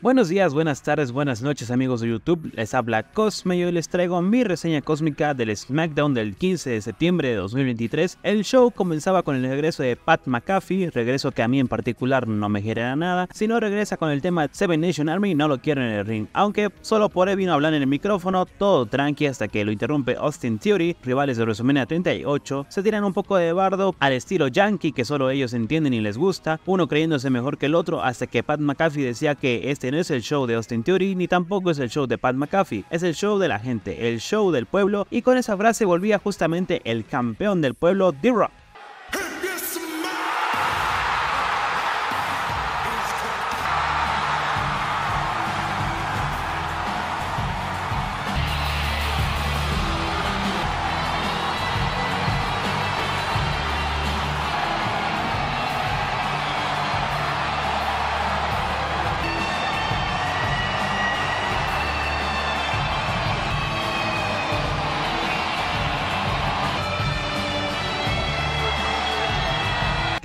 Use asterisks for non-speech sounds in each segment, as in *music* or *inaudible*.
Buenos días, buenas tardes, buenas noches amigos de YouTube, les habla Cosme y hoy les traigo mi reseña cósmica del SmackDown del 15 de septiembre de 2023. El show comenzaba con el regreso de Pat McAfee, regreso que a mí en particular no me genera nada, si no regresa con el tema Seven Nation Army no lo quiero en el ring, aunque solo por él vino a hablar en el micrófono, todo tranqui hasta que lo interrumpe Austin Theory, rivales de WrestleMania 38, se tiran un poco de bardo al estilo yankee que solo ellos entienden y les gusta, uno creyéndose mejor que el otro hasta que Pat McAfee decía que este no es el show de Austin Theory ni tampoco es el show de Pat McAfee, es el show de la gente, el show del pueblo y con esa frase volvía justamente el campeón del pueblo, d Rock.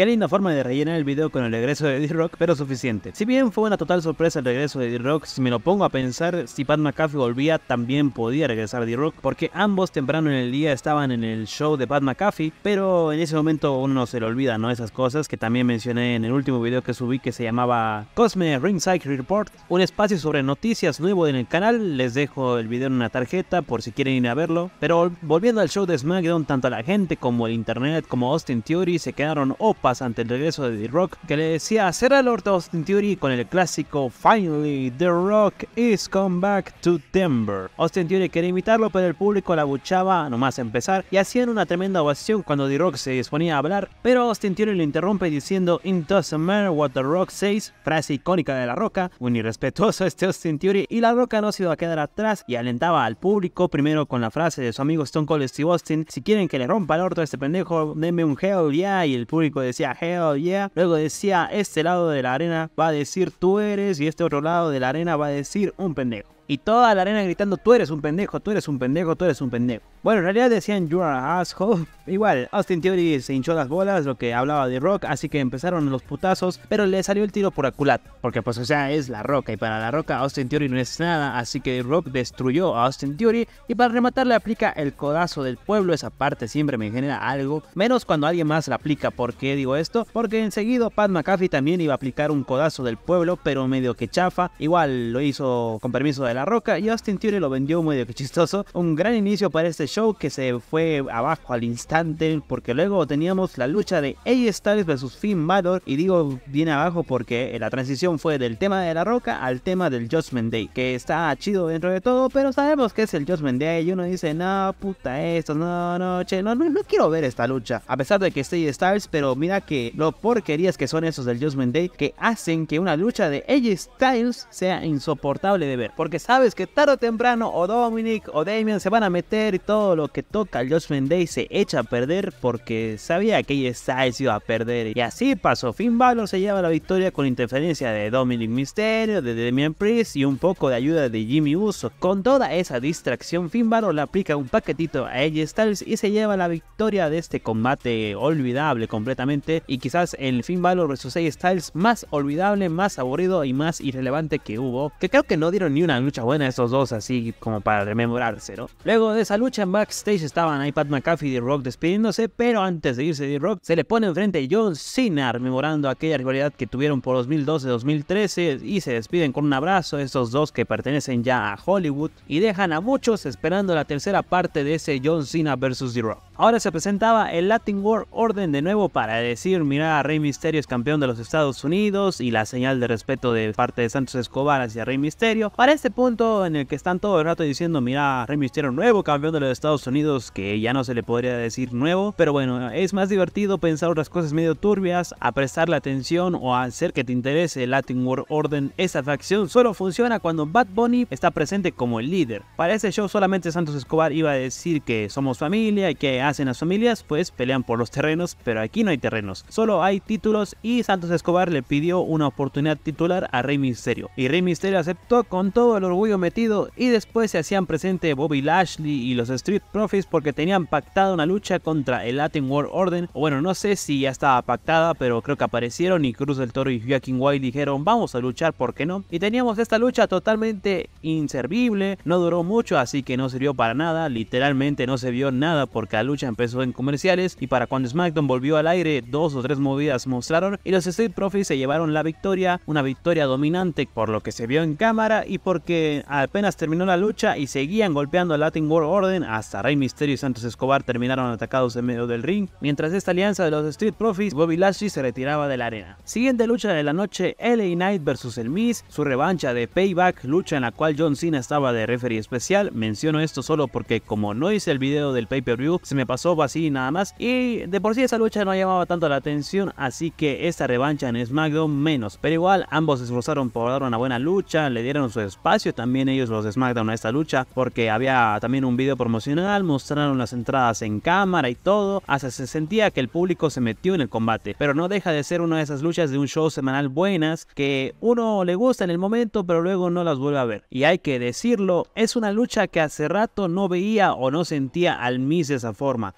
linda forma de rellenar el video con el regreso de D-Rock, pero suficiente. Si bien fue una total sorpresa el regreso de D-Rock, si me lo pongo a pensar, si Pat McAfee volvía, también podía regresar D-Rock, porque ambos temprano en el día estaban en el show de Pat McAfee, pero en ese momento uno se le olvida, ¿no? Esas cosas que también mencioné en el último video que subí que se llamaba Cosme Ringside Report, un espacio sobre noticias nuevo en el canal, les dejo el video en una tarjeta por si quieren ir a verlo, pero volviendo al show de SmackDown, tanto la gente como el internet como Austin Theory se quedaron opas ante el regreso de The Rock, que le decía hacer el orto Austin Theory con el clásico Finally, The Rock is come back to Denver. Austin Theory quería imitarlo, pero el público la buchaba nomás empezar y hacían una tremenda ovación cuando The Rock se disponía a hablar, pero Austin Theory lo interrumpe diciendo It doesn't matter what The Rock says, frase icónica de La Roca, un irrespetuoso *laughs* este Austin Theory, y La Roca no se iba a quedar atrás y alentaba al público primero con la frase de su amigo Stone Cold Steve Austin, si quieren que le rompa el orto a este pendejo, denme un hell yeah, y el público de decía Hell yeah, luego decía este lado de la arena va a decir tú eres y este otro lado de la arena va a decir un pendejo y toda la arena gritando, tú eres un pendejo, tú eres un pendejo, tú eres un pendejo. Bueno, en realidad decían, you an asshole. *laughs* Igual, Austin Theory se hinchó las bolas, lo que hablaba de Rock, así que empezaron los putazos, pero le salió el tiro por aculat, porque pues o sea, es la roca, y para la roca Austin Theory no es nada, así que Rock destruyó a Austin Theory, y para rematar le aplica el codazo del pueblo, esa parte siempre me genera algo, menos cuando alguien más la aplica, ¿por qué digo esto? Porque enseguida Pat McAfee también iba a aplicar un codazo del pueblo, pero medio que chafa, igual lo hizo con permiso de la Roca y Austin Theory lo vendió medio que chistoso. Un gran inicio para este show que se fue abajo al instante porque luego teníamos la lucha de AJ Styles versus Finn Balor y digo bien abajo porque eh, la transición fue del tema de La Roca al tema del Judgment Day que está chido dentro de todo pero sabemos que es el Judgment Day y uno dice no puta esto no no no, no, quiero ver esta lucha a pesar de que esté Styles pero mira que lo porquerías que son esos del Judgment Day que hacen que una lucha de AJ Styles sea insoportable de ver porque sabes que tarde o temprano o Dominic o Damian se van a meter y todo lo que toca Josh Day se echa a perder porque sabía que ella Styles iba a perder. Y así pasó. Finn Balor se lleva la victoria con interferencia de Dominic Mysterio, de Damian Priest y un poco de ayuda de Jimmy Uso. Con toda esa distracción, Finn Balor le aplica un paquetito a AJ Styles y se lleva la victoria de este combate olvidable completamente. Y quizás el Finn Balor vs AJ Styles más olvidable, más aburrido y más irrelevante que hubo. Que creo que no dieron ni una lucha buena dos, así como para rememorarse, ¿no? Luego de esa lucha en backstage estaban iPad McAfee y The Rock despidiéndose, pero antes de irse The Rock se le pone enfrente John Cena rememorando aquella rivalidad que tuvieron por 2012-2013 y se despiden con un abrazo estos dos que pertenecen ya a Hollywood y dejan a muchos esperando la tercera parte de ese John Cena vs. The Rock. Ahora se presentaba el Latin War Order de nuevo para decir, mira, Rey Mysterio es campeón de los Estados Unidos y la señal de respeto de parte de Santos Escobar hacia Rey Misterio. Para este punto en el que están todo el rato diciendo, mira, Rey Misterio nuevo campeón de los Estados Unidos, que ya no se le podría decir nuevo, pero bueno, es más divertido pensar otras cosas medio turbias, a prestarle atención o a hacer que te interese el Latin War Order. Esa facción solo funciona cuando Bad Bunny está presente como el líder. Para ese show solamente Santos Escobar iba a decir que somos familia y que hacen las familias, pues pelean por los terrenos, pero aquí no hay terrenos, solo hay títulos y Santos Escobar le pidió una oportunidad titular a Rey Misterio. Y Rey Misterio aceptó con todo el orgullo metido y después se hacían presente Bobby Lashley y los Street Profits porque tenían pactada una lucha contra el Latin World Order. Bueno, no sé si ya estaba pactada, pero creo que aparecieron y Cruz del Toro y Joaquín White dijeron vamos a luchar, porque no? Y teníamos esta lucha totalmente inservible, no duró mucho, así que no sirvió para nada, literalmente no se vio nada porque al lucha empezó en comerciales y para cuando SmackDown volvió al aire, dos o tres movidas mostraron y los Street Profits se llevaron la victoria, una victoria dominante por lo que se vio en cámara y porque apenas terminó la lucha y seguían golpeando a Latin World Order hasta Rey Mysterio y Santos Escobar terminaron atacados en medio del ring, mientras esta alianza de los Street Profits, Bobby Lashley se retiraba de la arena. Siguiente lucha de la noche, LA Knight versus el Miz, su revancha de Payback, lucha en la cual John Cena estaba de referee especial, menciono esto solo porque como no hice el video del pay-per-view, se me pasó así nada más. Y de por sí esa lucha no llamaba tanto la atención, así que esta revancha en SmackDown menos. Pero igual ambos se esforzaron por dar una buena lucha, le dieron su espacio también ellos los de SmackDown a esta lucha, porque había también un video promocional, mostraron las entradas en cámara y todo, hasta se sentía que el público se metió en el combate. Pero no deja de ser una de esas luchas de un show semanal buenas que uno le gusta en el momento, pero luego no las vuelve a ver. Y hay que decirlo, es una lucha que hace rato no veía o no sentía al Miz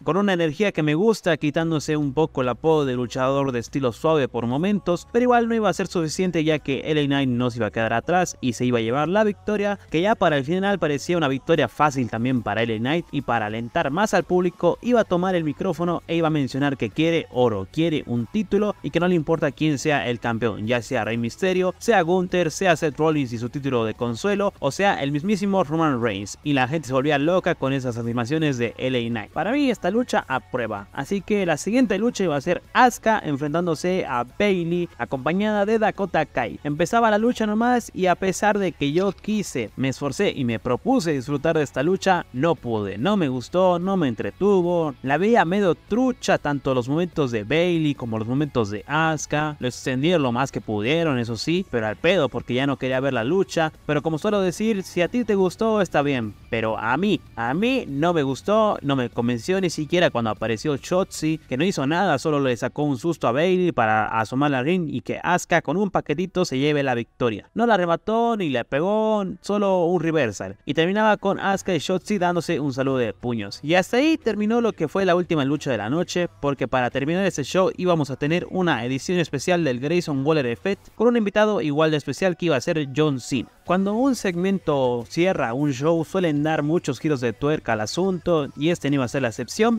con una energía que me gusta, quitándose un poco el apodo de luchador de estilo suave por momentos, pero igual no iba a ser suficiente ya que LA Knight no se iba a quedar atrás y se iba a llevar la victoria, que ya para el final parecía una victoria fácil también para LA Knight y para alentar más al público iba a tomar el micrófono e iba a mencionar que quiere oro, quiere un título y que no le importa quién sea el campeón, ya sea Rey Misterio, sea Gunther, sea Seth Rollins y su título de consuelo, o sea el mismísimo Roman Reigns, y la gente se volvía loca con esas afirmaciones de LA Knight. Para mí esta lucha a prueba. Así que la siguiente lucha iba a ser Asuka enfrentándose a Bailey acompañada de Dakota Kai. Empezaba la lucha nomás y a pesar de que yo quise, me esforcé y me propuse disfrutar de esta lucha, no pude. No me gustó, no me entretuvo. La veía medio trucha tanto los momentos de Bailey como los momentos de Asuka. Lo extendieron lo más que pudieron, eso sí, pero al pedo porque ya no quería ver la lucha. Pero como suelo decir, si a ti te gustó está bien, pero a mí, a mí no me gustó, no me convenció ni siquiera cuando apareció Shotzi, que no hizo nada, solo le sacó un susto a Bailey para asomar la ring y que Asuka con un paquetito se lleve la victoria. No la arrebató ni le pegó, solo un reversal. Y terminaba con Asuka y Shotzi dándose un saludo de puños. Y hasta ahí terminó lo que fue la última lucha de la noche, porque para terminar ese show íbamos a tener una edición especial del Grayson Waller Effect con un invitado igual de especial que iba a ser John Cena. Cuando un segmento cierra un show suelen dar muchos giros de tuerca al asunto y este no iba a ser la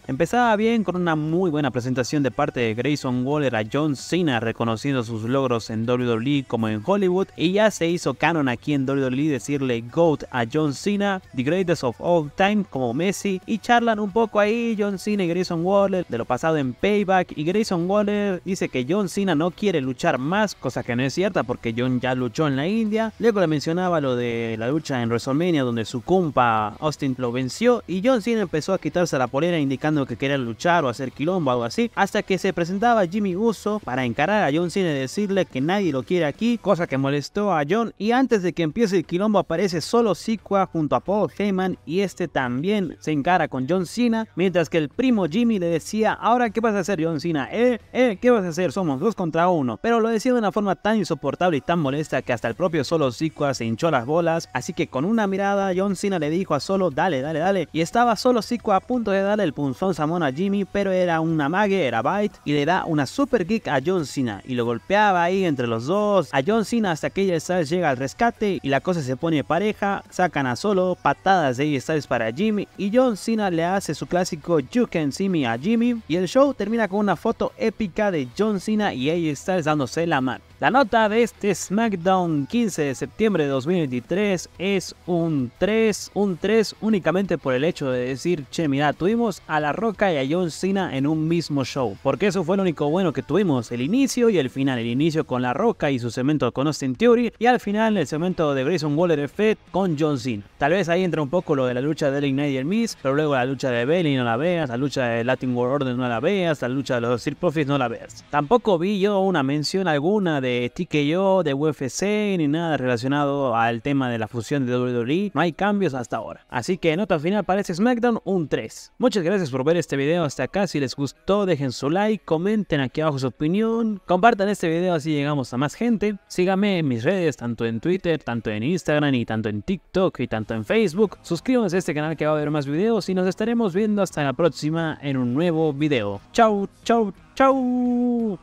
empezaba bien con una muy buena presentación de parte de Grayson Waller a John Cena reconociendo sus logros en WWE como en Hollywood y ya se hizo canon aquí en WWE decirle GOAT a John Cena, The Greatest of All Time como Messi y charlan un poco ahí John Cena y Grayson Waller de lo pasado en Payback y Grayson Waller dice que John Cena no quiere luchar más, cosa que no es cierta porque John ya luchó en la India, luego le mencionaba lo de la lucha en WrestleMania donde su compa Austin lo venció y John Cena empezó a quitarse la polera indicando que quería luchar o hacer quilombo o algo así, hasta que se presentaba Jimmy Uso para encarar a John Cena y decirle que nadie lo quiere aquí, cosa que molestó a John y antes de que empiece el quilombo aparece solo Sikwa junto a Paul Heyman y este también se encara con John Cena, mientras que el primo Jimmy le decía, ahora qué vas a hacer John Cena, eh, eh, qué vas a hacer, somos dos contra uno, pero lo decía de una forma tan insoportable y tan molesta que hasta el propio solo Sikwa se hinchó las bolas, así que con una mirada John Cena le dijo a Solo, dale, dale, dale, y estaba solo Sikwa a punto de dar el punzón Samón a Jimmy, pero era una mague era Bite y le da una super geek a John Cena y lo golpeaba ahí entre los dos a John Cena hasta que AJ Styles llega al rescate y la cosa se pone pareja, sacan a solo, patadas de AJ Styles para Jimmy y John Cena le hace su clásico You Can See Me a Jimmy y el show termina con una foto épica de John Cena y AJ Styles dándose la mano. La nota de este SmackDown 15 de septiembre de 2023 es un 3, un 3 únicamente por el hecho de decir, che, mira, tuvimos a La Roca y a John Cena en un mismo show, porque eso fue lo único bueno que tuvimos, el inicio y el final, el inicio con La Roca y su segmento con Austin Theory y al final el segmento de Grayson Waller Effect con John Cena. Tal vez ahí entra un poco lo de la lucha de Eric Knight y el Miz, pero luego la lucha de Bailey no la veas, la lucha de Latin World Order no la veas, la lucha de los Sir Profits no la veas. Tampoco vi yo una mención alguna de de TKO, de UFC, ni nada relacionado al tema de la fusión de WWE. No hay cambios hasta ahora. Así que nota final parece este SmackDown, un 3. Muchas gracias por ver este video hasta acá. Si les gustó, dejen su like, comenten aquí abajo su opinión, compartan este video así llegamos a más gente. Síganme en mis redes, tanto en Twitter, tanto en Instagram y tanto en TikTok y tanto en Facebook. Suscríbanse a este canal que va a haber más videos y nos estaremos viendo hasta la próxima en un nuevo video. Chau, chau, chau.